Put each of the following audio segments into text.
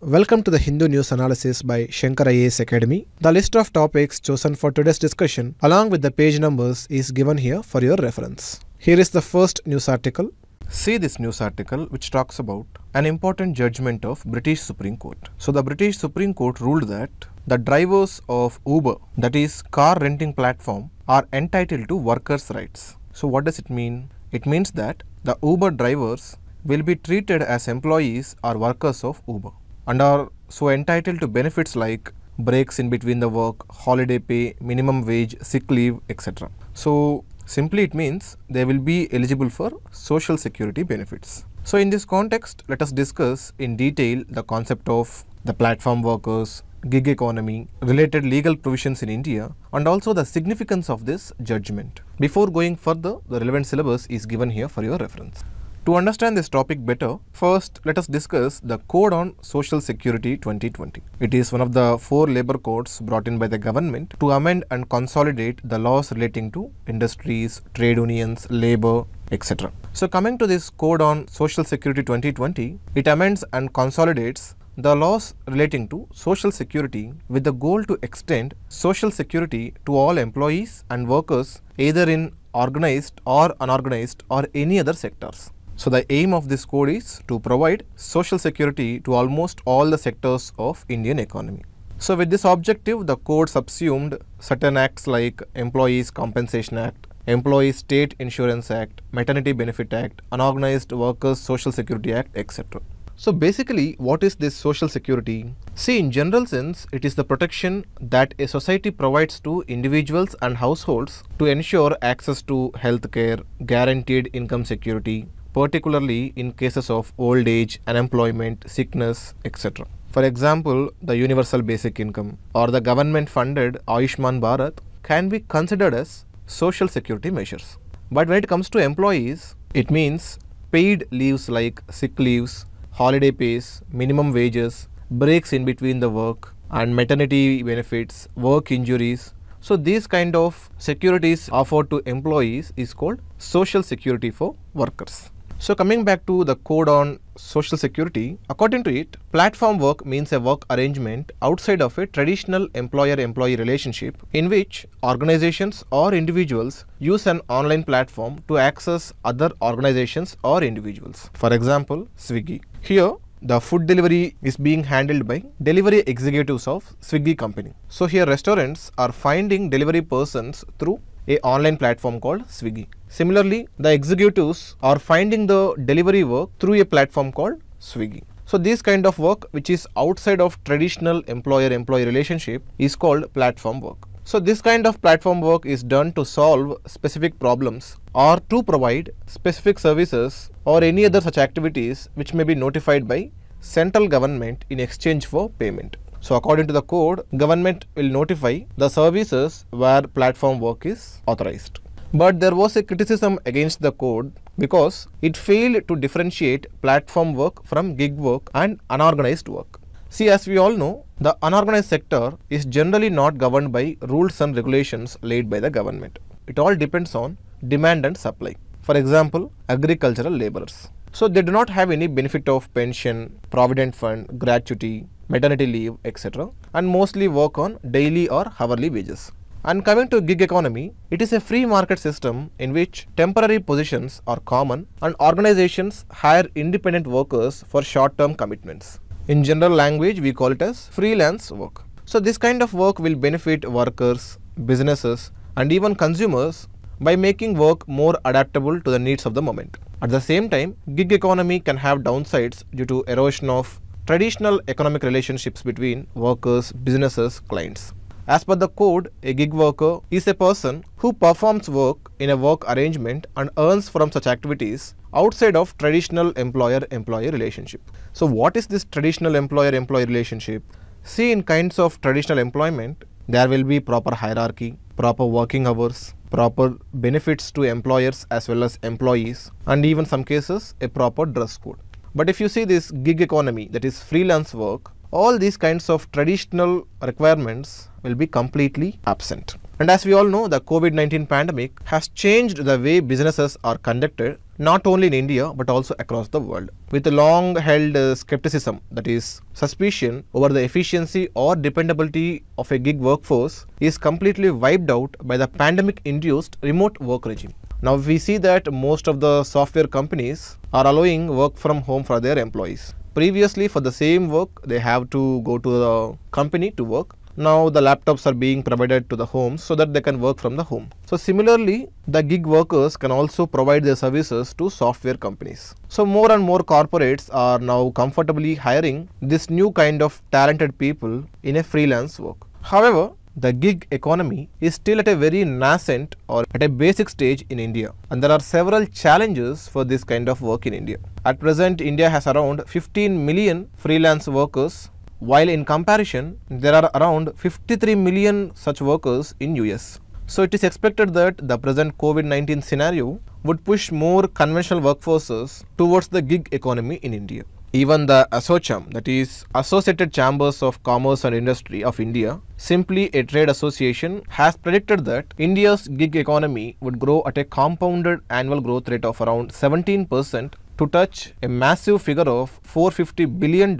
Welcome to the Hindu News Analysis by Shankar IAS Academy. The list of topics chosen for today's discussion along with the page numbers is given here for your reference. Here is the first news article. See this news article which talks about an important judgment of British Supreme Court. So the British Supreme Court ruled that the drivers of Uber that is car renting platform are entitled to workers' rights. So what does it mean? It means that the Uber drivers will be treated as employees or workers of Uber and are so entitled to benefits like breaks in between the work, holiday pay, minimum wage, sick leave, etc. So simply it means they will be eligible for social security benefits. So in this context, let us discuss in detail the concept of the platform workers, gig economy, related legal provisions in India and also the significance of this judgment. Before going further, the relevant syllabus is given here for your reference. To understand this topic better, first let us discuss the Code on Social Security 2020. It is one of the four labor codes brought in by the government to amend and consolidate the laws relating to industries, trade unions, labor, etc. So coming to this Code on Social Security 2020, it amends and consolidates the laws relating to social security with the goal to extend social security to all employees and workers either in organized or unorganized or any other sectors. So the aim of this code is to provide social security to almost all the sectors of Indian economy. So with this objective, the code subsumed certain acts like Employees Compensation Act, Employee State Insurance Act, Maternity Benefit Act, Unorganized Workers Social Security Act, etc. So basically, what is this social security? See, in general sense, it is the protection that a society provides to individuals and households to ensure access to healthcare, guaranteed income security, particularly in cases of old age, unemployment, sickness, etc. For example, the universal basic income or the government funded Aishman Bharat can be considered as social security measures. But when it comes to employees, it means paid leaves like sick leaves, holiday pays, minimum wages, breaks in between the work, and maternity benefits, work injuries. So these kind of securities offered to employees is called social security for workers. So coming back to the code on social security, according to it, platform work means a work arrangement outside of a traditional employer-employee relationship in which organizations or individuals use an online platform to access other organizations or individuals. For example, Swiggy. Here, the food delivery is being handled by delivery executives of Swiggy company. So here restaurants are finding delivery persons through a online platform called Swiggy. Similarly, the executives are finding the delivery work through a platform called Swiggy. So this kind of work which is outside of traditional employer-employee relationship is called platform work. So this kind of platform work is done to solve specific problems or to provide specific services or any other such activities which may be notified by central government in exchange for payment. So according to the code, government will notify the services where platform work is authorized. But there was a criticism against the code because it failed to differentiate platform work from gig work and unorganized work. See, as we all know, the unorganized sector is generally not governed by rules and regulations laid by the government. It all depends on demand and supply. For example, agricultural laborers. So they do not have any benefit of pension, provident fund, gratuity, maternity leave, etc. and mostly work on daily or hourly wages. And coming to gig economy, it is a free market system in which temporary positions are common and organizations hire independent workers for short-term commitments. In general language, we call it as freelance work. So this kind of work will benefit workers, businesses and even consumers by making work more adaptable to the needs of the moment. At the same time, gig economy can have downsides due to erosion of traditional economic relationships between workers, businesses, clients. As per the code, a gig worker is a person who performs work in a work arrangement and earns from such activities outside of traditional employer-employee relationship. So what is this traditional employer-employee relationship? See in kinds of traditional employment, there will be proper hierarchy, proper working hours, proper benefits to employers as well as employees and even some cases a proper dress code. But if you see this gig economy that is freelance work, all these kinds of traditional requirements will be completely absent. And as we all know, the COVID-19 pandemic has changed the way businesses are conducted not only in India but also across the world with a long held uh, skepticism that is suspicion over the efficiency or dependability of a gig workforce is completely wiped out by the pandemic induced remote work regime. Now we see that most of the software companies are allowing work from home for their employees. Previously for the same work they have to go to the company to work. Now the laptops are being provided to the homes so that they can work from the home. So similarly the gig workers can also provide their services to software companies. So more and more corporates are now comfortably hiring this new kind of talented people in a freelance work. However, the gig economy is still at a very nascent or at a basic stage in India and there are several challenges for this kind of work in India. At present, India has around 15 million freelance workers while in comparison, there are around 53 million such workers in US. So it is expected that the present COVID-19 scenario would push more conventional workforces towards the gig economy in India. Even the ASOCHAM, that is Associated Chambers of Commerce and Industry of India, simply a trade association, has predicted that India's gig economy would grow at a compounded annual growth rate of around 17% to touch a massive figure of $450 billion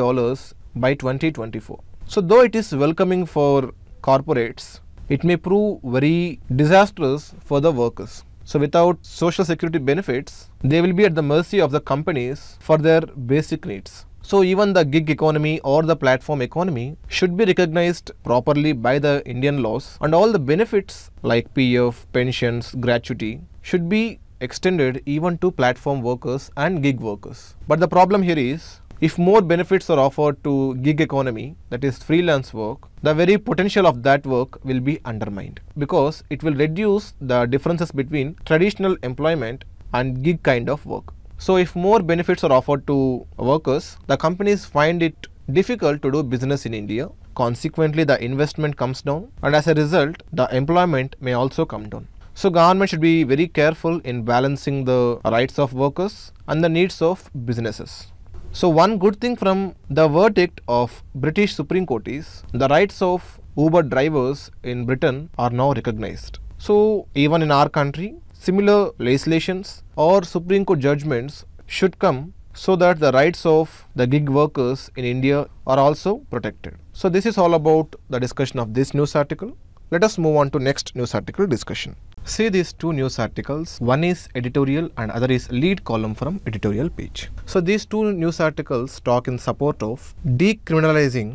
by 2024. So, though it is welcoming for corporates, it may prove very disastrous for the workers. So without social security benefits, they will be at the mercy of the companies for their basic needs. So even the gig economy or the platform economy should be recognized properly by the Indian laws and all the benefits like PF, pensions, gratuity should be extended even to platform workers and gig workers. But the problem here is if more benefits are offered to gig economy, that is freelance work, the very potential of that work will be undermined because it will reduce the differences between traditional employment and gig kind of work. So if more benefits are offered to workers, the companies find it difficult to do business in India. Consequently, the investment comes down and as a result, the employment may also come down. So government should be very careful in balancing the rights of workers and the needs of businesses. So one good thing from the verdict of British Supreme Court is the rights of Uber drivers in Britain are now recognized. So even in our country, similar legislations or Supreme Court judgments should come so that the rights of the gig workers in India are also protected. So this is all about the discussion of this news article. Let us move on to next news article discussion see these two news articles one is editorial and other is lead column from editorial page so these two news articles talk in support of decriminalizing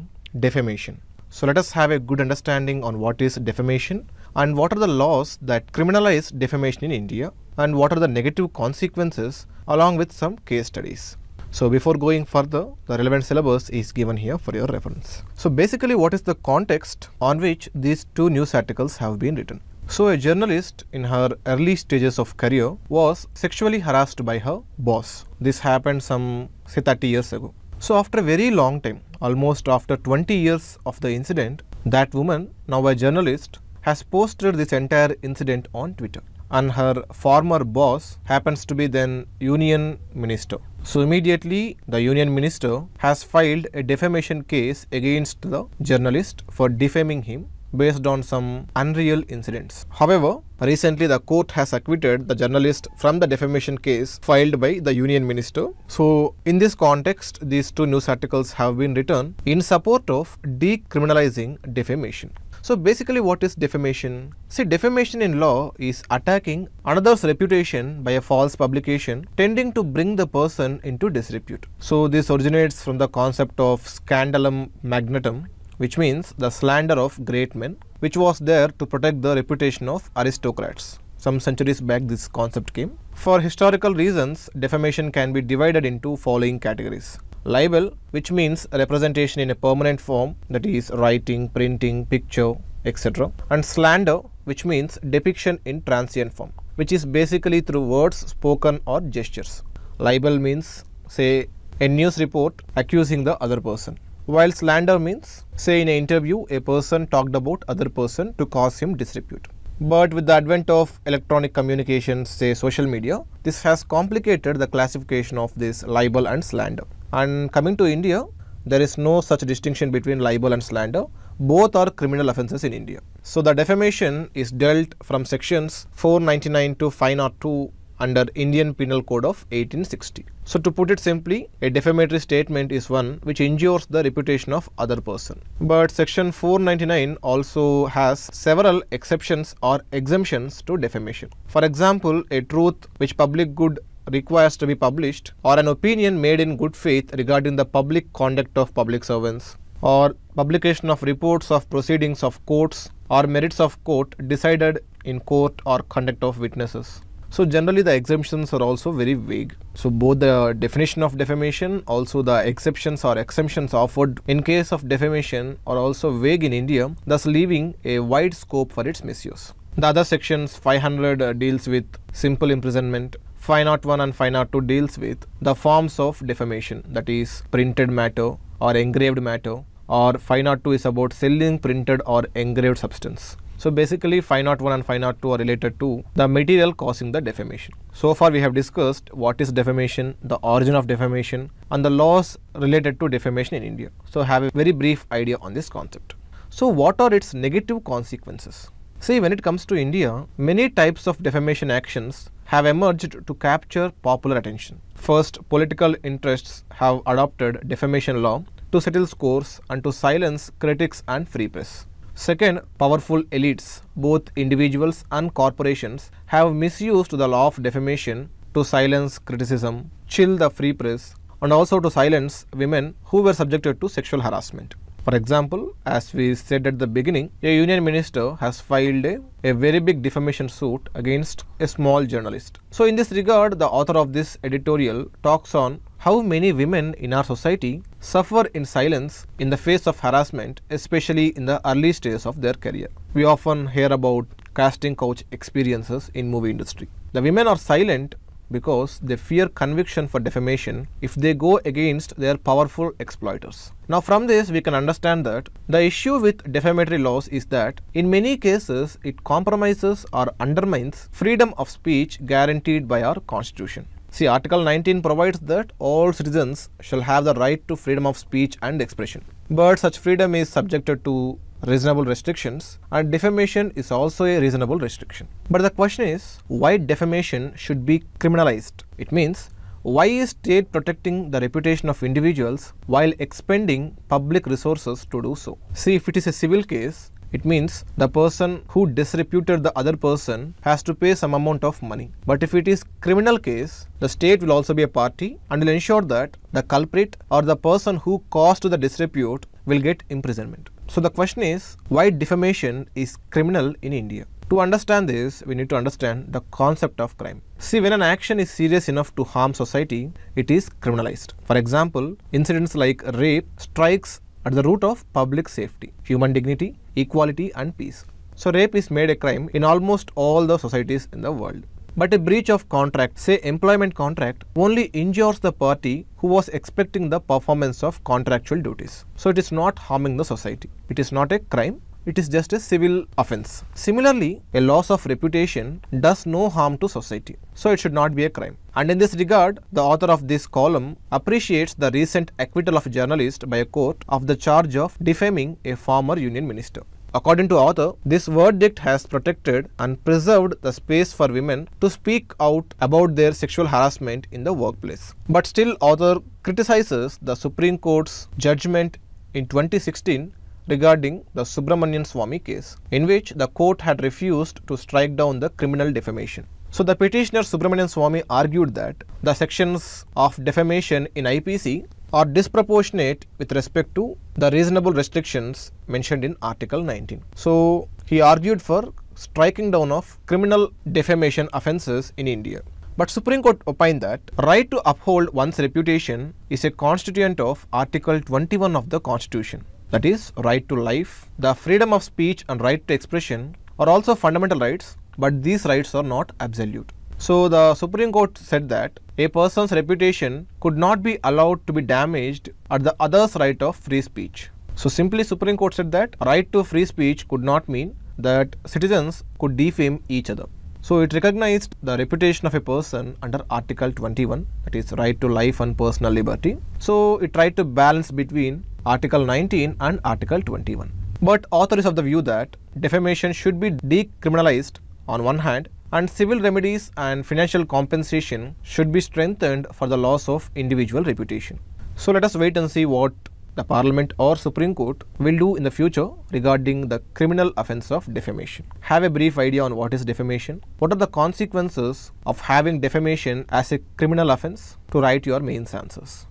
defamation so let us have a good understanding on what is defamation and what are the laws that criminalize defamation in India and what are the negative consequences along with some case studies. So before going further, the relevant syllabus is given here for your reference. So basically what is the context on which these two news articles have been written? So a journalist in her early stages of career was sexually harassed by her boss. This happened some say 30 years ago. So after a very long time, almost after 20 years of the incident, that woman, now a journalist, has posted this entire incident on Twitter and her former boss happens to be then union minister. So immediately the union minister has filed a defamation case against the journalist for defaming him based on some unreal incidents. However, recently the court has acquitted the journalist from the defamation case filed by the union minister. So, in this context, these two news articles have been written in support of decriminalizing defamation. So basically what is defamation? See defamation in law is attacking another's reputation by a false publication tending to bring the person into disrepute. So this originates from the concept of scandalum magnatum which means the slander of great men, which was there to protect the reputation of aristocrats. Some centuries back this concept came. For historical reasons, defamation can be divided into following categories. Libel, which means representation in a permanent form, that is writing, printing, picture, etc. And slander, which means depiction in transient form, which is basically through words, spoken or gestures. Libel means, say, a news report accusing the other person. While slander means, say in an interview, a person talked about other person to cause him disrepute. But with the advent of electronic communications, say social media, this has complicated the classification of this libel and slander. And coming to India, there is no such distinction between libel and slander. Both are criminal offences in India. So the defamation is dealt from sections 499 to 502 under Indian Penal Code of 1860. So to put it simply, a defamatory statement is one which injures the reputation of other person. But section 499 also has several exceptions or exemptions to defamation. For example, a truth which public good requires to be published or an opinion made in good faith regarding the public conduct of public servants or publication of reports of proceedings of courts or merits of court decided in court or conduct of witnesses. So generally the exemptions are also very vague. So both the definition of defamation, also the exceptions or exemptions offered in case of defamation are also vague in India, thus leaving a wide scope for its misuse. The other sections 500 uh, deals with simple imprisonment, 501 and 502 deals with the forms of defamation that is printed matter or engraved matter or 502 is about selling printed or engraved substance. So basically phi naught 1 and phi naught 2 are related to the material causing the defamation. So far we have discussed what is defamation, the origin of defamation and the laws related to defamation in India. So have a very brief idea on this concept. So what are its negative consequences? See when it comes to India, many types of defamation actions have emerged to capture popular attention. First, political interests have adopted defamation law to settle scores and to silence critics and free press. Second, powerful elites, both individuals and corporations, have misused the law of defamation to silence criticism, chill the free press, and also to silence women who were subjected to sexual harassment. For example, as we said at the beginning, a union minister has filed a, a, very big defamation suit against a small journalist. So, in this regard, the author of this editorial talks on how many women in our society suffer in silence in the face of harassment, especially in the early stages of their career. We often hear about casting couch experiences in movie industry. The women are silent because they fear conviction for defamation if they go against their powerful exploiters. Now from this we can understand that the issue with defamatory laws is that in many cases it compromises or undermines freedom of speech guaranteed by our constitution. See, Article 19 provides that all citizens shall have the right to freedom of speech and expression. But such freedom is subjected to reasonable restrictions and defamation is also a reasonable restriction. But the question is why defamation should be criminalized? It means why is state protecting the reputation of individuals while expending public resources to do so? See, if it is a civil case, it means the person who disreputed the other person has to pay some amount of money. But if it is criminal case, the state will also be a party and will ensure that the culprit or the person who caused the disrepute will get imprisonment. So the question is why defamation is criminal in India? To understand this, we need to understand the concept of crime. See, when an action is serious enough to harm society, it is criminalized. For example, incidents like rape strikes at the root of public safety, human dignity, equality and peace. So rape is made a crime in almost all the societies in the world. But a breach of contract, say employment contract, only injures the party who was expecting the performance of contractual duties. So it is not harming the society. It is not a crime, it is just a civil offense. Similarly, a loss of reputation does no harm to society, so it should not be a crime. And in this regard, the author of this column appreciates the recent acquittal of a journalist by a court of the charge of defaming a former union minister. According to author, this verdict has protected and preserved the space for women to speak out about their sexual harassment in the workplace. But still, author criticizes the Supreme Court's judgment in 2016 regarding the Subramanian Swami case, in which the court had refused to strike down the criminal defamation. So the petitioner Subramanian Swami argued that the sections of defamation in IPC are disproportionate with respect to the reasonable restrictions mentioned in Article 19. So he argued for striking down of criminal defamation offences in India. But Supreme Court opined that right to uphold one's reputation is a constituent of Article 21 of the Constitution that is right to life. The freedom of speech and right to expression are also fundamental rights, but these rights are not absolute. So the Supreme Court said that a person's reputation could not be allowed to be damaged at the other's right of free speech. So simply Supreme Court said that right to free speech could not mean that citizens could defame each other. So it recognized the reputation of a person under Article 21 that is right to life and personal liberty. So it tried to balance between Article 19 and Article 21. But author is of the view that defamation should be decriminalized on one hand and civil remedies and financial compensation should be strengthened for the loss of individual reputation. So let us wait and see what the Parliament or Supreme Court will do in the future regarding the criminal offence of defamation. Have a brief idea on what is defamation, what are the consequences of having defamation as a criminal offence to write your main answers.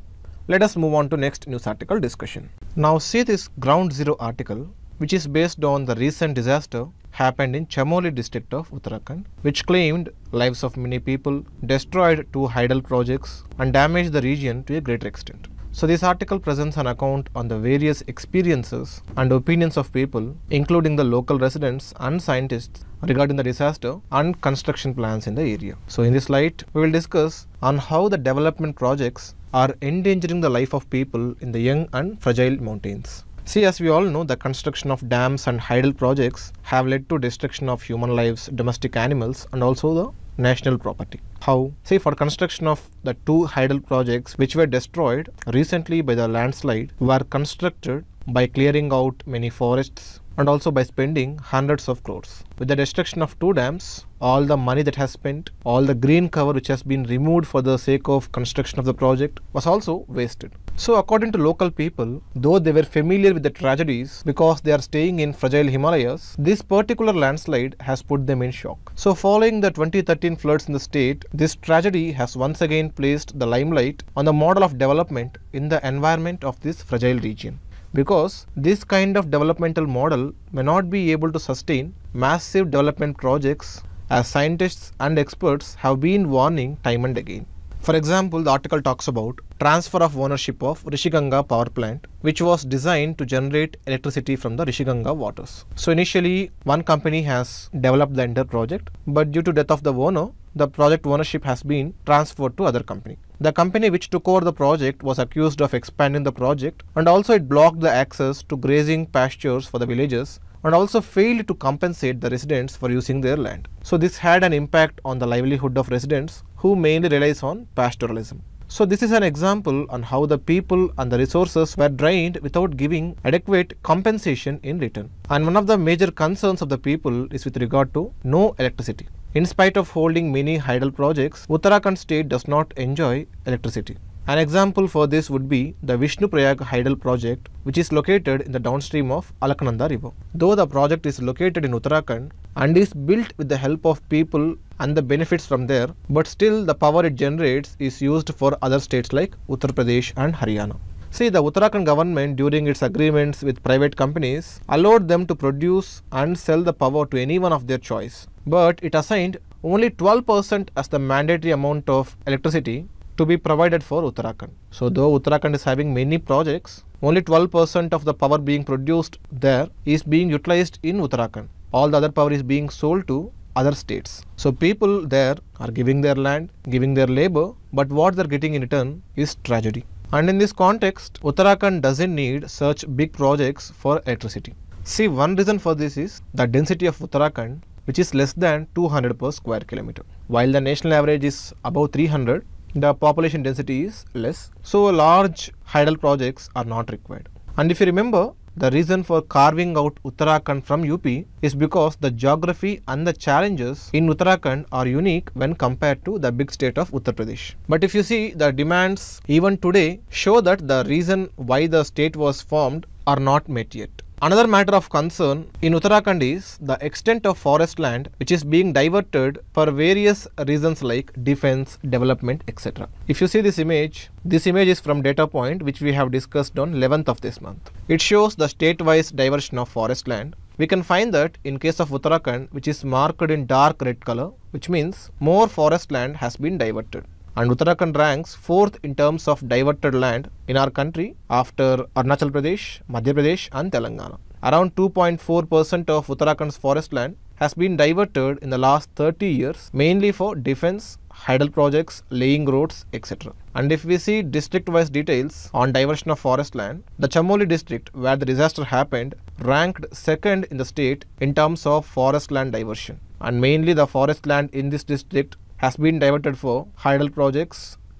Let us move on to next news article discussion. Now see this ground zero article which is based on the recent disaster happened in Chamoli district of Uttarakhand which claimed lives of many people, destroyed two hydel projects and damaged the region to a greater extent. So this article presents an account on the various experiences and opinions of people including the local residents and scientists regarding the disaster and construction plans in the area. So in this light, we will discuss on how the development projects are endangering the life of people in the young and fragile mountains. See, as we all know, the construction of dams and hydel projects have led to destruction of human lives, domestic animals, and also the national property. How? Say for construction of the two hydel projects which were destroyed recently by the landslide were constructed by clearing out many forests, and also by spending hundreds of crores. With the destruction of two dams, all the money that has spent, all the green cover which has been removed for the sake of construction of the project was also wasted. So according to local people, though they were familiar with the tragedies because they are staying in fragile Himalayas, this particular landslide has put them in shock. So following the 2013 floods in the state, this tragedy has once again placed the limelight on the model of development in the environment of this fragile region because this kind of developmental model may not be able to sustain massive development projects as scientists and experts have been warning time and again. For example, the article talks about transfer of ownership of Rishiganga power plant, which was designed to generate electricity from the Rishiganga waters. So initially, one company has developed the entire project, but due to death of the owner, the project ownership has been transferred to other company. The company which took over the project was accused of expanding the project and also it blocked the access to grazing pastures for the villagers and also failed to compensate the residents for using their land. So this had an impact on the livelihood of residents who mainly relies on pastoralism. So this is an example on how the people and the resources were drained without giving adequate compensation in return. And one of the major concerns of the people is with regard to no electricity. In spite of holding many hydel projects, Uttarakhand state does not enjoy electricity. An example for this would be the Vishnu Prayag Hydel project, which is located in the downstream of Alaknanda river. Though the project is located in Uttarakhand, and is built with the help of people and the benefits from there but still the power it generates is used for other states like Uttar Pradesh and Haryana. See, the Uttarakhand government during its agreements with private companies allowed them to produce and sell the power to anyone of their choice. But it assigned only 12% as the mandatory amount of electricity to be provided for Uttarakhand. So though Uttarakhand is having many projects, only 12% of the power being produced there is being utilized in Uttarakhand all the other power is being sold to other states. So people there are giving their land, giving their labor, but what they're getting in return is tragedy. And in this context, Uttarakhand doesn't need such big projects for electricity. See, one reason for this is the density of Uttarakhand, which is less than 200 per square kilometer. While the national average is above 300, the population density is less. So large hydel projects are not required. And if you remember, the reason for carving out Uttarakhand from UP is because the geography and the challenges in Uttarakhand are unique when compared to the big state of Uttar Pradesh. But if you see the demands even today show that the reason why the state was formed are not met yet. Another matter of concern in Uttarakhand is the extent of forest land which is being diverted for various reasons like defense, development, etc. If you see this image, this image is from data point which we have discussed on 11th of this month. It shows the state-wise diversion of forest land. We can find that in case of Uttarakhand which is marked in dark red color which means more forest land has been diverted and Uttarakhand ranks 4th in terms of diverted land in our country after Arunachal Pradesh, Madhya Pradesh and Telangana. Around 2.4% of Uttarakhand's forest land has been diverted in the last 30 years mainly for defense, hydel projects, laying roads, etc. And if we see district-wise details on diversion of forest land, the Chamoli district where the disaster happened ranked second in the state in terms of forest land diversion. And mainly the forest land in this district has been diverted for hydel projects,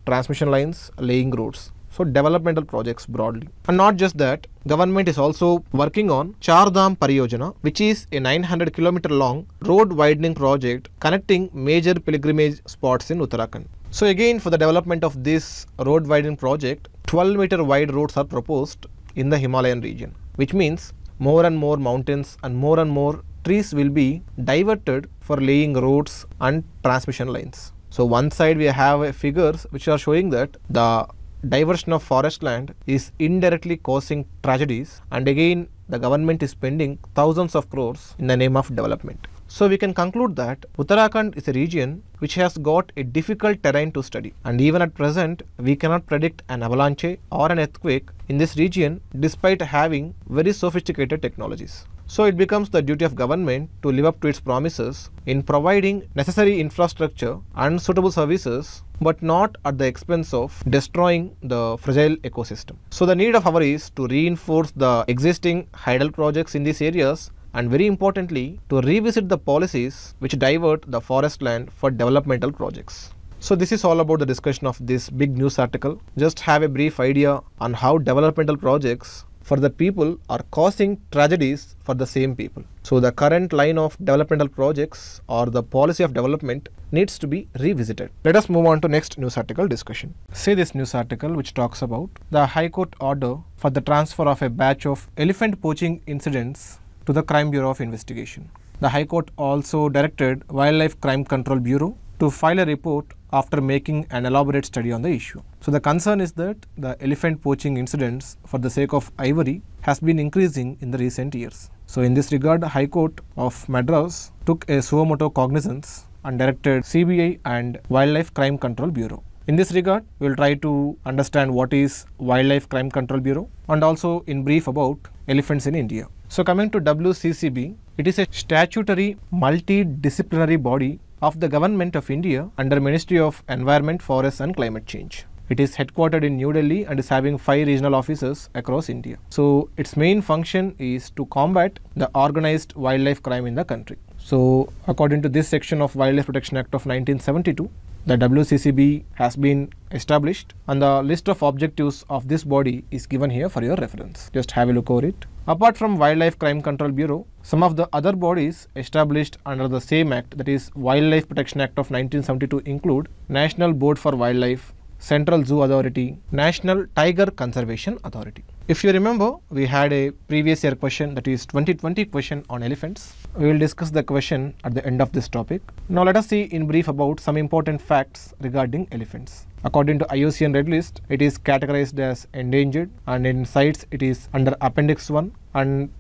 transmission lines, laying roads. So developmental projects broadly. And not just that, government is also working on Chardam Pariyojana, which is a 900 kilometer long road widening project connecting major pilgrimage spots in Uttarakhand. So again, for the development of this road widening project, 12 meter wide roads are proposed in the Himalayan region, which means more and more mountains and more and more trees will be diverted for laying roads and transmission lines. So one side we have figures which are showing that the diversion of forest land is indirectly causing tragedies and again the government is spending thousands of crores in the name of development. So we can conclude that Uttarakhand is a region which has got a difficult terrain to study and even at present we cannot predict an avalanche or an earthquake in this region despite having very sophisticated technologies. So it becomes the duty of government to live up to its promises in providing necessary infrastructure and suitable services but not at the expense of destroying the fragile ecosystem. So the need of our is to reinforce the existing hydel projects in these areas and very importantly to revisit the policies which divert the forest land for developmental projects. So this is all about the discussion of this big news article. Just have a brief idea on how developmental projects for the people are causing tragedies for the same people. So the current line of developmental projects or the policy of development needs to be revisited. Let us move on to next news article discussion. See this news article which talks about the High Court order for the transfer of a batch of elephant poaching incidents to the Crime Bureau of Investigation. The High Court also directed Wildlife Crime Control Bureau to file a report after making an elaborate study on the issue. So the concern is that the elephant poaching incidents for the sake of ivory has been increasing in the recent years. So in this regard, High Court of Madras took a Suomoto cognizance and directed CBI and Wildlife Crime Control Bureau. In this regard, we will try to understand what is Wildlife Crime Control Bureau and also in brief about elephants in India. So coming to WCCB, it is a statutory multidisciplinary body of the Government of India under Ministry of Environment, Forests and Climate Change. It is headquartered in New Delhi and is having five regional offices across India. So its main function is to combat the organized wildlife crime in the country. So according to this section of Wildlife Protection Act of 1972, the WCCB has been established and the list of objectives of this body is given here for your reference. Just have a look over it. Apart from Wildlife Crime Control Bureau, some of the other bodies established under the same act that is Wildlife Protection Act of 1972 include National Board for Wildlife, Central Zoo Authority, National Tiger Conservation Authority. If you remember, we had a previous year question that is 2020 question on elephants. We will discuss the question at the end of this topic. Now let us see in brief about some important facts regarding elephants. According to IUCN Red List, it is categorized as endangered and in sites it is under Appendix 1 and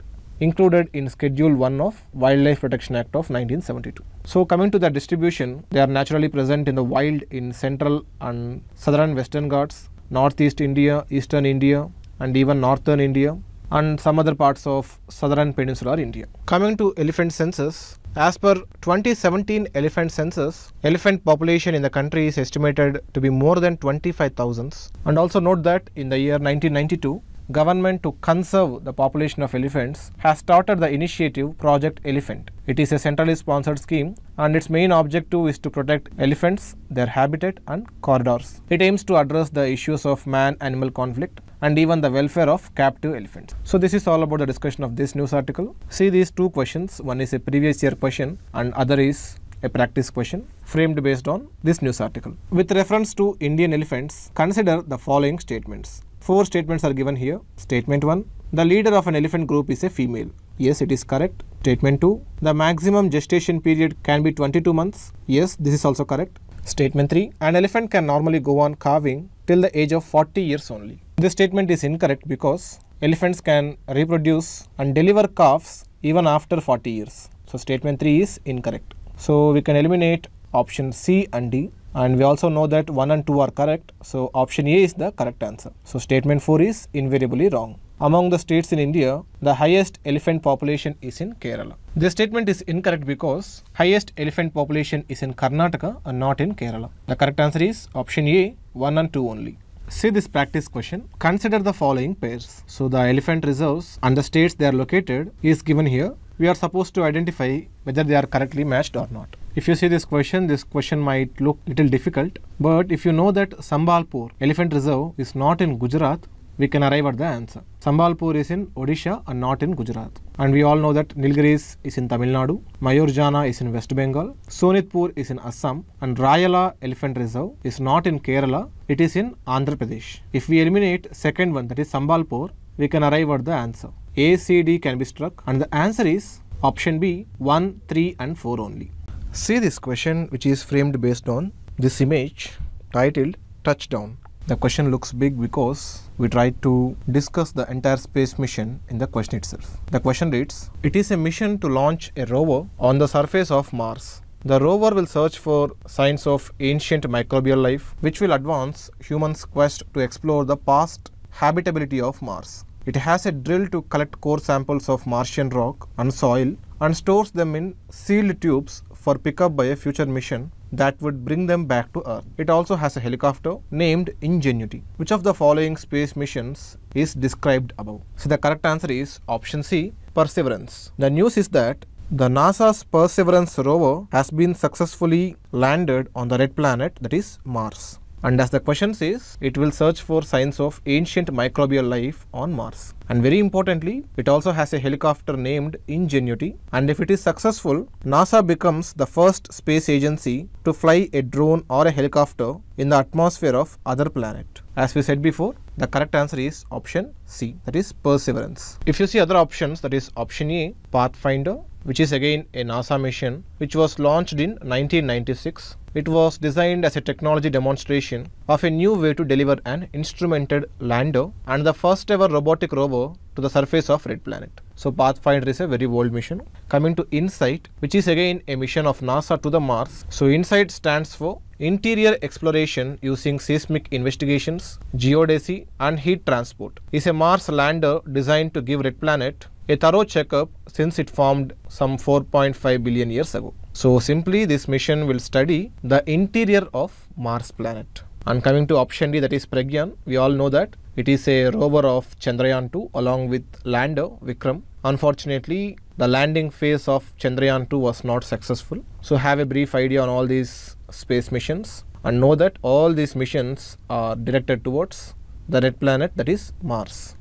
included in Schedule 1 of Wildlife Protection Act of 1972. So coming to the distribution, they are naturally present in the wild in central and southern western Ghats, northeast India, eastern India and even northern India and some other parts of southern peninsular India. Coming to elephant census, as per 2017 elephant census, elephant population in the country is estimated to be more than 25,000 and also note that in the year 1992, government to conserve the population of elephants has started the initiative Project Elephant. It is a centrally sponsored scheme and its main objective is to protect elephants, their habitat and corridors. It aims to address the issues of man-animal conflict and even the welfare of captive elephants. So this is all about the discussion of this news article. See these two questions, one is a previous year question and other is a practice question framed based on this news article. With reference to Indian elephants, consider the following statements. Four statements are given here. Statement 1. The leader of an elephant group is a female. Yes, it is correct. Statement 2. The maximum gestation period can be 22 months. Yes, this is also correct. Statement 3. An elephant can normally go on calving till the age of 40 years only. This statement is incorrect because elephants can reproduce and deliver calves even after 40 years. So statement 3 is incorrect. So we can eliminate option C and D and we also know that 1 and 2 are correct so option A is the correct answer. So statement 4 is invariably wrong. Among the states in India, the highest elephant population is in Kerala. This statement is incorrect because highest elephant population is in Karnataka and not in Kerala. The correct answer is option A 1 and 2 only. See this practice question. Consider the following pairs. So the elephant reserves and the states they are located is given here we are supposed to identify whether they are correctly matched or not. If you see this question, this question might look little difficult, but if you know that Sambalpur Elephant Reserve is not in Gujarat, we can arrive at the answer. Sambalpur is in Odisha and not in Gujarat. And we all know that Nilgiris is in Tamil Nadu, Mayurjana is in West Bengal, Sonitpur is in Assam, and Rayala Elephant Reserve is not in Kerala, it is in Andhra Pradesh. If we eliminate second one, that is Sambalpur, we can arrive at the answer. ACD can be struck and the answer is option B 1, 3 and 4 only. See this question which is framed based on this image titled touchdown. The question looks big because we tried to discuss the entire space mission in the question itself. The question reads, it is a mission to launch a rover on the surface of Mars. The rover will search for signs of ancient microbial life which will advance humans' quest to explore the past habitability of Mars. It has a drill to collect core samples of Martian rock and soil and stores them in sealed tubes for pickup by a future mission that would bring them back to Earth. It also has a helicopter named Ingenuity. Which of the following space missions is described above? So the correct answer is option C, Perseverance. The news is that the NASA's Perseverance rover has been successfully landed on the red planet that is Mars. And as the question says, it will search for signs of ancient microbial life on Mars. And very importantly, it also has a helicopter named Ingenuity. And if it is successful, NASA becomes the first space agency to fly a drone or a helicopter in the atmosphere of other planet. As we said before, the correct answer is option C, that is Perseverance. If you see other options, that is option A, Pathfinder, which is again a NASA mission which was launched in 1996. It was designed as a technology demonstration of a new way to deliver an instrumented lander and the first ever robotic rover to the surface of Red Planet. So Pathfinder is a very old mission. Coming to InSight, which is again a mission of NASA to the Mars. So InSight stands for Interior Exploration Using Seismic Investigations, Geodesy and Heat Transport. is a Mars lander designed to give Red Planet a thorough checkup since it formed some 4.5 billion years ago. So simply this mission will study the interior of Mars planet. And coming to option D that is Pragyan, we all know that it is a rover of Chandrayaan 2 along with lander Vikram. Unfortunately, the landing phase of Chandrayaan 2 was not successful. So have a brief idea on all these space missions and know that all these missions are directed towards the red planet that is Mars.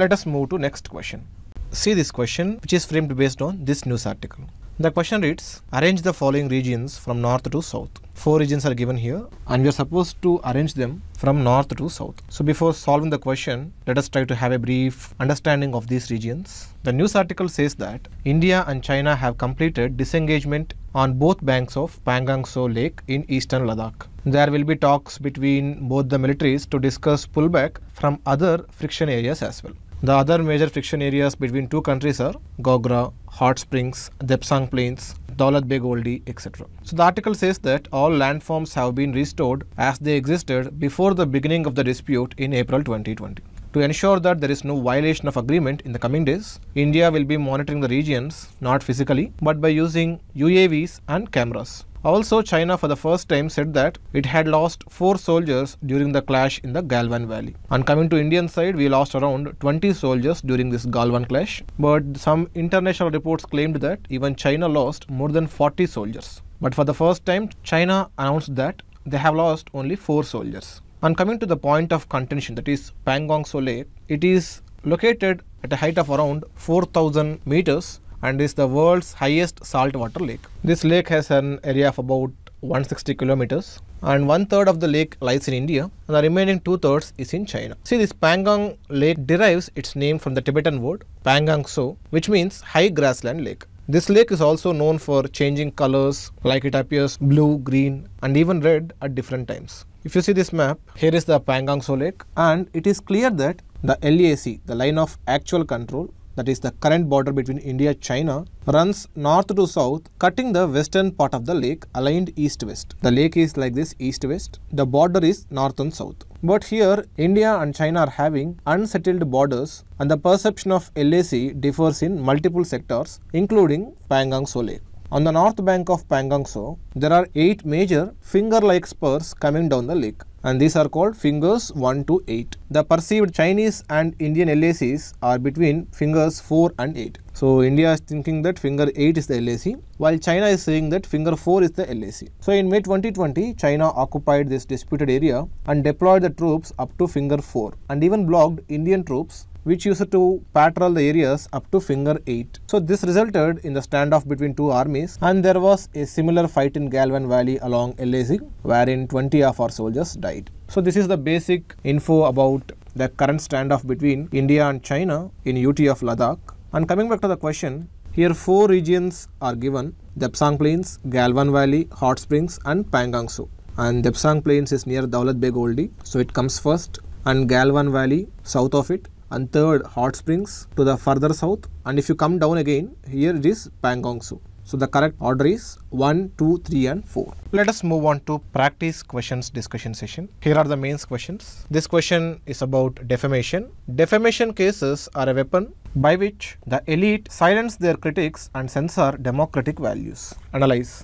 Let us move to next question. See this question which is framed based on this news article. The question reads, arrange the following regions from north to south. Four regions are given here and we are supposed to arrange them from north to south. So before solving the question, let us try to have a brief understanding of these regions. The news article says that India and China have completed disengagement on both banks of Pangangso Lake in eastern Ladakh. There will be talks between both the militaries to discuss pullback from other friction areas as well. The other major friction areas between two countries are Gogra, Hot Springs, Depsang Plains, Daulat Beg Oldi, etc. So the article says that all landforms have been restored as they existed before the beginning of the dispute in April 2020. To ensure that there is no violation of agreement in the coming days, India will be monitoring the regions not physically but by using UAVs and cameras. Also, China for the first time said that it had lost four soldiers during the clash in the Galwan Valley. And coming to Indian side, we lost around 20 soldiers during this Galwan clash. But some international reports claimed that even China lost more than 40 soldiers. But for the first time, China announced that they have lost only four soldiers. And coming to the point of contention, that is Pangong Sole, it is located at a height of around 4000 meters and is the world's highest saltwater lake. This lake has an area of about 160 kilometers and one third of the lake lies in India and the remaining two thirds is in China. See this Pangong lake derives its name from the Tibetan word Pangangso which means high grassland lake. This lake is also known for changing colors like it appears blue, green and even red at different times. If you see this map, here is the Pangangso lake and it is clear that the LAC, the line of actual control that is the current border between India and China, runs north to south, cutting the western part of the lake aligned east-west. The lake is like this east-west. The border is north and south. But here, India and China are having unsettled borders and the perception of LAC differs in multiple sectors, including Pangangso Lake. On the north bank of Pangangso, there are eight major finger-like spurs coming down the lake and these are called fingers 1 to 8. The perceived Chinese and Indian LACs are between fingers 4 and 8. So India is thinking that finger 8 is the LAC while China is saying that finger 4 is the LAC. So in May 2020, China occupied this disputed area and deployed the troops up to finger 4 and even blocked Indian troops which used to patrol the areas up to finger 8. So this resulted in the standoff between two armies and there was a similar fight in Galvan Valley along Elazig wherein 20 of our soldiers died. So this is the basic info about the current standoff between India and China in UT of Ladakh. And coming back to the question, here four regions are given, Depsang Plains, Galvan Valley, Hot Springs and Pangangsu. And Depsang Plains is near Daulat Beg Oldie, so it comes first. And Galvan Valley, south of it, and third hot springs to the further south and if you come down again here it is pangongsu so the correct order is 1 2 3 and 4 let us move on to practice questions discussion session here are the main questions this question is about defamation defamation cases are a weapon by which the elite silence their critics and censor democratic values analyze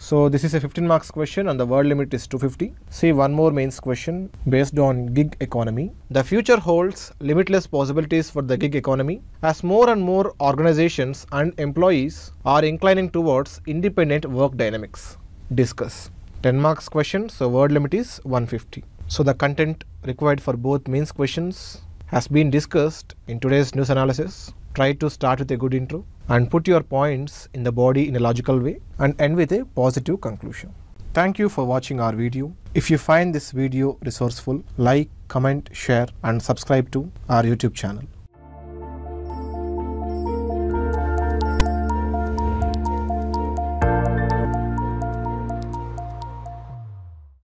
so, this is a 15 marks question and the word limit is 250. See one more mains question based on gig economy. The future holds limitless possibilities for the gig economy as more and more organizations and employees are inclining towards independent work dynamics. Discuss. 10 marks question, so word limit is 150. So, the content required for both mains questions has been discussed in today's news analysis. Try to start with a good intro and put your points in the body in a logical way and end with a positive conclusion. Thank you for watching our video. If you find this video resourceful, like, comment, share and subscribe to our YouTube channel.